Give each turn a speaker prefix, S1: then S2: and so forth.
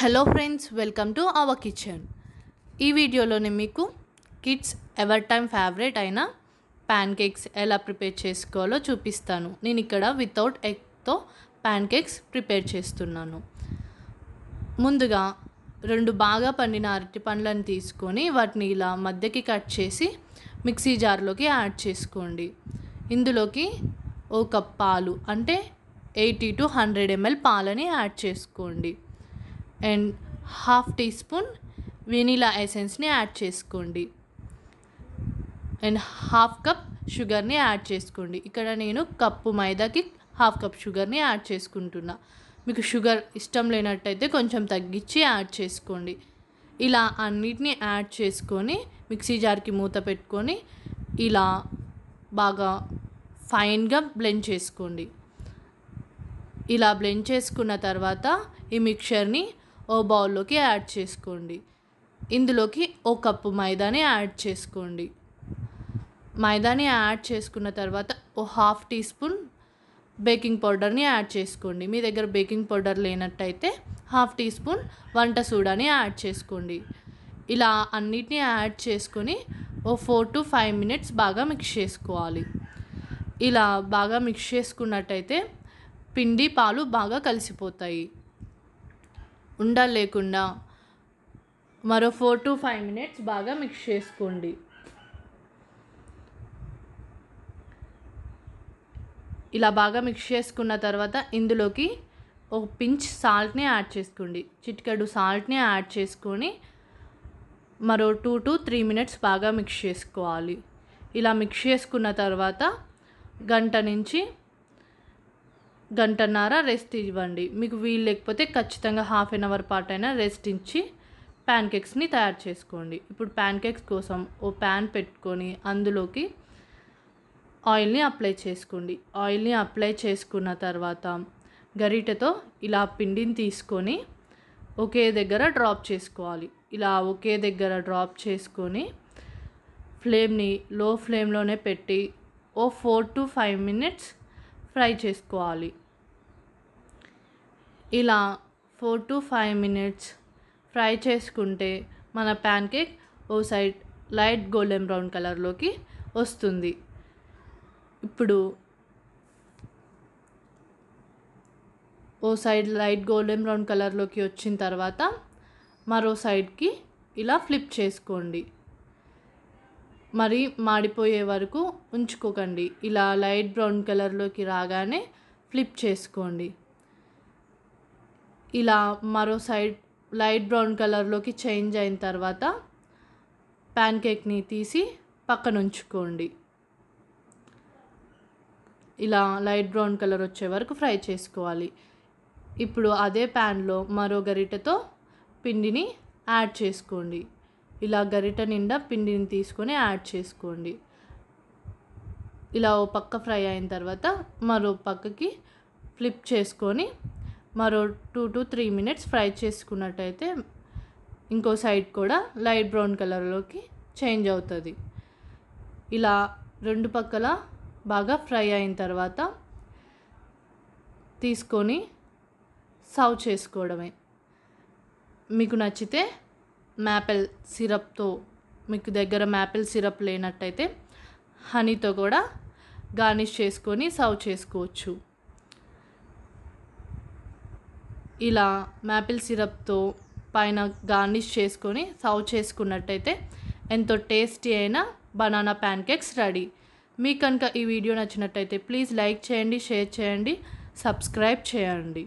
S1: hello friends welcome to our kitchen ఈ వీడియోలోనే మీకు కిడ్స్ ఎవర్ టైం ఫేవరెట్ అయిన ప్యాన్ కేక్స్ ఎలా ప్రిపేర్ చేసుకోవాలో చూపిస్తాను నేను ఇక్కడ వితౌట్ ఎగ్తో ప్యాన్ కేక్స్ ప్రిపేర్ చేస్తున్నాను ముందుగా రెండు బాగా పండిన అరటి పండ్లను తీసుకొని వాటిని ఇలా మధ్యకి కట్ చేసి మిక్సీ జార్లోకి యాడ్ చేసుకోండి ఇందులోకి ఒక కప్ పాలు అంటే ఎయిటీ టు హండ్రెడ్ ఎంఎల్ పాలని యాడ్ చేసుకోండి and half teaspoon vanilla ఎసెన్స్ని యాడ్ చేసుకోండి అండ్ హాఫ్ కప్ షుగర్ని యాడ్ చేసుకోండి ఇక్కడ నేను కప్పు మైదాకి హాఫ్ కప్ షుగర్ని యాడ్ చేసుకుంటున్నా మీకు షుగర్ ఇష్టం లేనట్టయితే కొంచెం తగ్గించి యాడ్ చేసుకోండి ఇలా అన్నిటిని యాడ్ చేసుకొని మిక్సీ జార్కి మూత పెట్టుకొని ఇలా బాగా ఫైన్గా బ్లెండ్ చేసుకోండి ఇలా బ్లెండ్ చేసుకున్న తర్వాత ఈ మిక్చర్ని ఓ బౌల్లోకి యాడ్ చేసుకోండి ఇందులోకి ఓ కప్పు మైదాని యాడ్ చేసుకోండి మైదాని యాడ్ చేసుకున్న తర్వాత ఓ హాఫ్ టీ స్పూన్ బేకింగ్ పౌడర్ని యాడ్ చేసుకోండి మీ దగ్గర బేకింగ్ పౌడర్ లేనట్టయితే హాఫ్ టీ స్పూన్ వంట సూడాని యాడ్ చేసుకోండి ఇలా అన్నిటిని యాడ్ చేసుకొని ఓ ఫోర్ టు ఫైవ్ మినిట్స్ బాగా మిక్స్ చేసుకోవాలి ఇలా బాగా మిక్స్ చేసుకున్నట్టయితే పిండి పాలు బాగా కలిసిపోతాయి ఉండలేకుండా లేకుండా మరో ఫోర్ టు ఫైవ్ మినిట్స్ బాగా మిక్స్ చేసుకోండి ఇలా బాగా మిక్స్ చేసుకున్న తర్వాత ఇందులోకి ఒక పించ్ సాల్ట్ని యాడ్ చేసుకోండి చిట్కడు సాల్ట్ని యాడ్ చేసుకొని మరో టూ టు త్రీ మినిట్స్ బాగా మిక్స్ చేసుకోవాలి ఇలా మిక్స్ చేసుకున్న తర్వాత గంట నుంచి గంటన్నర రెస్ట్ ఇవ్వండి మీకు వీలు లేకపోతే ఖచ్చితంగా హాఫ్ ఎన్ అవర్ పాటు అయినా రెస్ట్ ఇచ్చి ప్యాన్ కేక్స్ని తయారు చేసుకోండి ఇప్పుడు ప్యాన్ కేక్స్ కోసం ఓ ప్యాన్ పెట్టుకొని అందులోకి ఆయిల్ని అప్లై చేసుకోండి ఆయిల్ని అప్లై చేసుకున్న తర్వాత గరిటెతో ఇలా పిండిని తీసుకొని ఒకే దగ్గర డ్రాప్ చేసుకోవాలి ఇలా ఒకే దగ్గర డ్రాప్ చేసుకొని ఫ్లేమ్ని లో ఫ్లేమ్లోనే పెట్టి ఓ four to five minutes fry చేసుకోవాలి ఇలా four to five minutes fry చేసుకుంటే మన ప్యాన్ కేక్ ఓ సైడ్ లైట్ గోల్డెన్ బ్రౌన్ కలర్లోకి వస్తుంది ఇప్పుడు ఓ సైడ్ లైట్ గోల్డెన్ బ్రౌన్ కలర్లోకి వచ్చిన తర్వాత మరో సైడ్కి ఇలా ఫ్లిప్ చేసుకోండి మరి మాడిపోయే వరకు ఉంచుకోకండి ఇలా లైట్ బ్రౌన్ కలర్లోకి రాగానే ఫ్లిప్ చేసుకోండి ఇలా మరో సైడ్ లైట్ బ్రౌన్ కలర్లోకి చేంజ్ అయిన తర్వాత ప్యాన్ కేక్ని తీసి పక్కన ఉంచుకోండి ఇలా లైట్ బ్రౌన్ కలర్ వచ్చే వరకు ఫ్రై చేసుకోవాలి ఇప్పుడు అదే ప్యాన్లో మరో గరిటెతో పిండిని యాడ్ చేసుకోండి ఇలా గరిట నిండా పిండిని తీసుకొని యాడ్ చేసుకోండి ఇలా ఓ పక్క ఫ్రై అయిన తర్వాత మరో పక్కకి ఫ్లిప్ చేసుకొని మరో two to three minutes fry చేసుకున్నట్టయితే ఇంకో సైడ్ కూడా లైట్ బ్రౌన్ కలర్లోకి చేంజ్ అవుతుంది ఇలా రెండు పక్కల బాగా ఫ్రై అయిన తర్వాత తీసుకొని సర్వ్ చేసుకోవడమే మీకు నచ్చితే మ్యాపిల్ సిరప్తో మీకు దగ్గర మ్యాపిల్ సిరప్ లేనట్టయితే హనీతో కూడా గార్నిష్ చేసుకొని సర్వ్ చేసుకోవచ్చు ఇలా మ్యాపిల్ సిరప్తో పైన గార్నిష్ చేసుకొని సర్వ్ చేసుకున్నట్టయితే ఎంతో టేస్టీ అయిన బనానా ప్యాన్ కేక్స్ రెడీ మీకు కనుక ఈ వీడియో నచ్చినట్టయితే ప్లీజ్ లైక్ చేయండి షేర్ చేయండి సబ్స్క్రైబ్ చేయండి